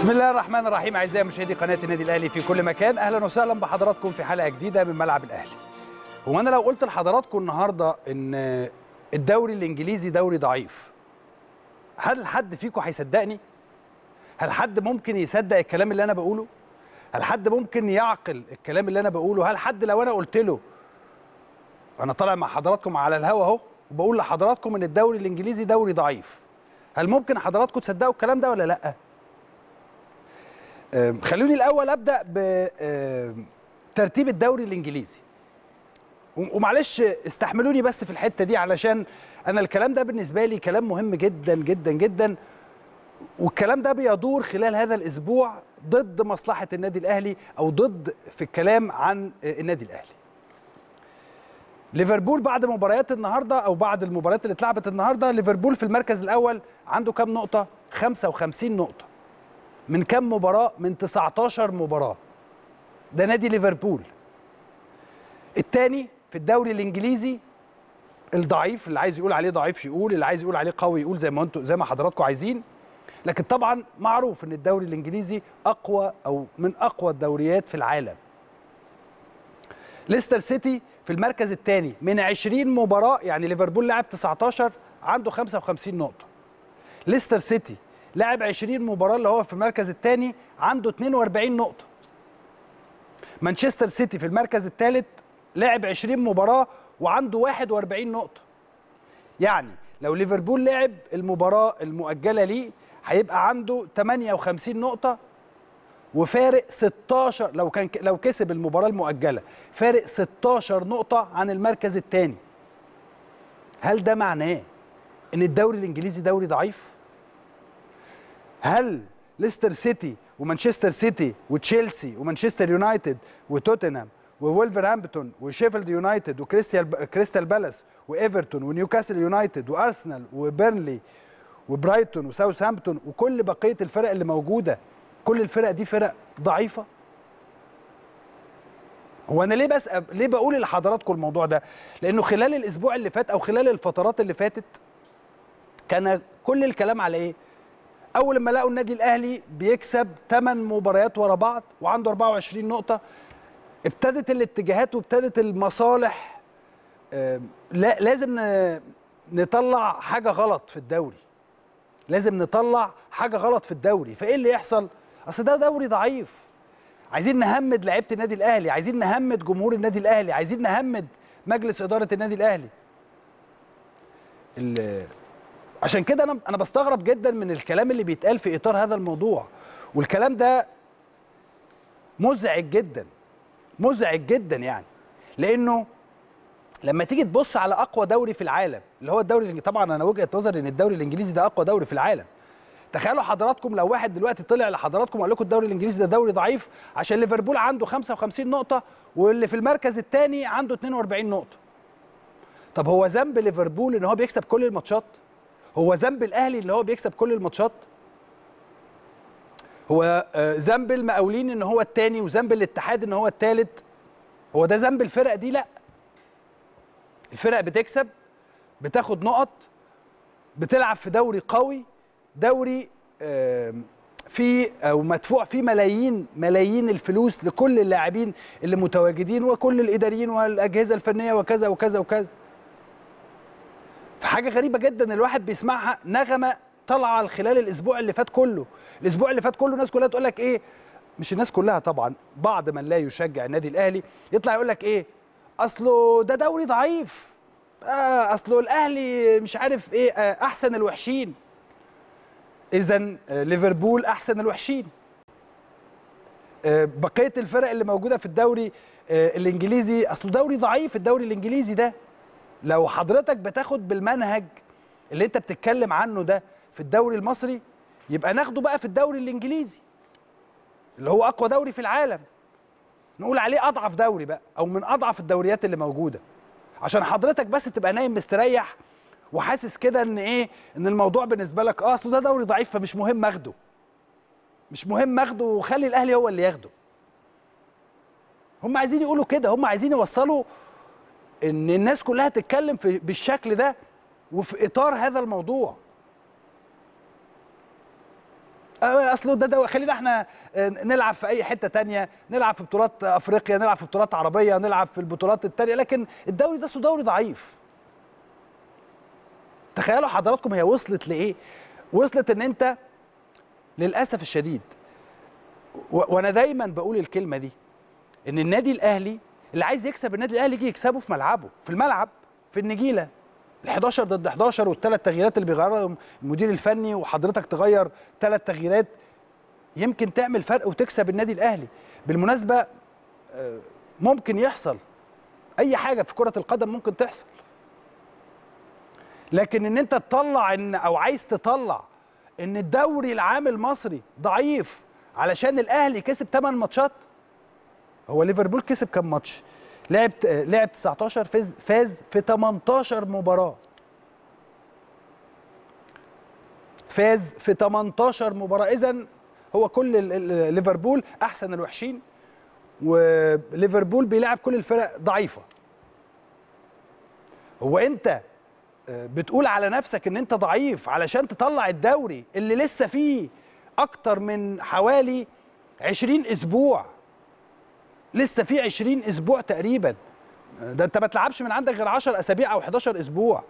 بسم الله الرحمن الرحيم اعزائي مشاهدي قناه النادي الاهلي في كل مكان اهلا وسهلا بحضراتكم في حلقه جديده من ملعب الاهلي هو انا لو قلت لحضراتكم النهارده ان الدوري الانجليزي دوري ضعيف هل حد فيكم هيصدقني هل حد ممكن يصدق الكلام اللي انا بقوله هل حد ممكن يعقل الكلام اللي انا بقوله هل حد لو انا قلت له انا طالع مع حضراتكم على الهوا اهو وبقول لحضراتكم ان الدوري الانجليزي دوري ضعيف هل ممكن حضراتكم تصدقوا الكلام ده ولا لا خلوني الاول ابدا بترتيب الدوري الانجليزي ومعلش استحملوني بس في الحته دي علشان انا الكلام ده بالنسبه لي كلام مهم جدا جدا جدا والكلام ده بيدور خلال هذا الاسبوع ضد مصلحه النادي الاهلي او ضد في الكلام عن أه، النادي الاهلي ليفربول بعد مباريات النهارده او بعد المباريات اللي اتلعبت النهارده ليفربول في المركز الاول عنده كام نقطه 55 نقطه من كام مباراه من 19 مباراه ده نادي ليفربول الثاني في الدوري الانجليزي الضعيف اللي عايز يقول عليه ضعيف يقول اللي عايز يقول عليه قوي يقول زي ما انتم زي ما حضراتكم عايزين لكن طبعا معروف ان الدوري الانجليزي اقوى او من اقوى الدوريات في العالم ليستر سيتي في المركز الثاني من 20 مباراه يعني ليفربول لعب 19 عنده 55 نقطه ليستر سيتي لعب 20 مباراه اللي هو في المركز الثاني عنده 42 نقطه مانشستر سيتي في المركز الثالث لعب 20 مباراه وعنده 41 نقطه يعني لو ليفربول لعب المباراه المؤجله ليه هيبقى عنده 58 نقطه وفارق 16 لو كان لو كسب المباراه المؤجله فارق 16 نقطه عن المركز الثاني هل ده معناه ان الدوري الانجليزي دوري ضعيف هل ليستر سيتي ومانشستر سيتي وتشيلسي ومانشستر يونايتد وتوتنهام وولفرهامبتون وشيفيلد يونايتد وكريستال كريستال بالاس وايفرتون ونيوكاسل يونايتد وارسنال وبيرنلي وبرايتون وساوثهامبتون وكل بقيه الفرق اللي موجوده كل الفرق دي فرق ضعيفه هو انا ليه بس ليه بقول لحضراتكم الموضوع ده لانه خلال الاسبوع اللي فات او خلال الفترات اللي فاتت كان كل الكلام على ايه اول ما لقوا النادي الاهلي بيكسب 8 مباريات ورا بعض وعنده 24 نقطه ابتدت الاتجاهات وابتدت المصالح آه، لا لازم نطلع حاجه غلط في الدوري لازم نطلع حاجه غلط في الدوري فايه اللي يحصل اصل ده دوري ضعيف عايزين نهمد لعيبه النادي الاهلي عايزين نهمد جمهور النادي الاهلي عايزين نهمد مجلس اداره النادي الاهلي عشان كده انا انا بستغرب جدا من الكلام اللي بيتقال في اطار هذا الموضوع والكلام ده مزعج جدا مزعج جدا يعني لانه لما تيجي تبص على اقوى دوري في العالم اللي هو الدوري طبعا انا وجهه نظري ان الدوري الانجليزي ده اقوى دوري في العالم تخيلوا حضراتكم لو واحد دلوقتي طلع لحضراتكم وقال لكم الدوري الانجليزي ده دوري ضعيف عشان ليفربول عنده 55 نقطه واللي في المركز الثاني عنده 42 نقطه طب هو ذنب ليفربول ان هو بيكسب كل الماتشات هو ذنب الاهلي ان هو بيكسب كل الماتشات هو آه، ذنب المقاولين ان هو الثاني وذنب الاتحاد ان هو الثالث هو ده ذنب الفرق دي لا الفرق بتكسب بتاخد نقط بتلعب في دوري قوي دوري في او مدفوع فيه ملايين ملايين الفلوس لكل اللاعبين اللي متواجدين وكل الاداريين والاجهزه الفنيه وكذا وكذا وكذا في حاجة غريبه جدا الواحد بيسمعها نغمه طالعه خلال الاسبوع اللي فات كله الاسبوع اللي فات كله الناس كلها تقول لك ايه مش الناس كلها طبعا بعض من لا يشجع النادي الاهلي يطلع يقول لك ايه اصله ده دوري ضعيف آه اصله الاهلي مش عارف ايه آه احسن الوحشين اذا آه ليفربول احسن الوحشين آه بقيه الفرق اللي موجوده في الدوري آه الانجليزي اصله دوري ضعيف الدوري الانجليزي ده لو حضرتك بتاخد بالمنهج اللي انت بتتكلم عنه ده في الدوري المصري يبقى ناخده بقى في الدوري الانجليزي اللي هو اقوى دوري في العالم نقول عليه اضعف دوري بقى او من اضعف الدوريات اللي موجوده عشان حضرتك بس تبقى نايم مستريح وحاسس كده ان ايه ان الموضوع بالنسبه لك اه اصل ده دوري ضعيف فمش مهم اخده مش مهم اخده وخلي الاهلي هو اللي ياخده هم عايزين يقولوا كده هم عايزين يوصلوا ان الناس كلها تتكلم في بالشكل ده وفي اطار هذا الموضوع أه، اصل ده ده خلينا احنا آه، نلعب في اي حته تانية نلعب في بطولات افريقيا نلعب في بطولات عربيه نلعب في البطولات التانية لكن الدوري ده دوري ضعيف تخيلوا حضراتكم هي وصلت لايه وصلت ان انت للاسف الشديد وانا دايما بقول الكلمه دي ان النادي الاهلي اللي عايز يكسب النادي الاهلي يجي يكسبه في ملعبه في الملعب في النجيله ال11 ضد 11 والثلاث تغييرات اللي بيغيرهم المدير الفني وحضرتك تغير ثلاث تغييرات يمكن تعمل فرق وتكسب النادي الاهلي بالمناسبه آه، ممكن يحصل اي حاجه في كره القدم ممكن تحصل لكن ان انت تطلع ان او عايز تطلع ان الدوري العام المصري ضعيف علشان الاهلي كسب 8 ماتشات هو ليفربول كسب كام ماتش لعب لعب 19 فاز فاز في 18 مباراه فاز في 18 مباراه اذا هو كل ليفربول احسن الوحشين وليفربول بيلعب كل الفرق ضعيفه هو انت آه، بتقول على نفسك ان انت ضعيف علشان تطلع الدوري اللي لسه فيه اكتر من حوالي 20 اسبوع لسه في 20 اسبوع تقريبا ده انت ما تلعبش من عندك غير 10 اسابيع او 11 اسبوع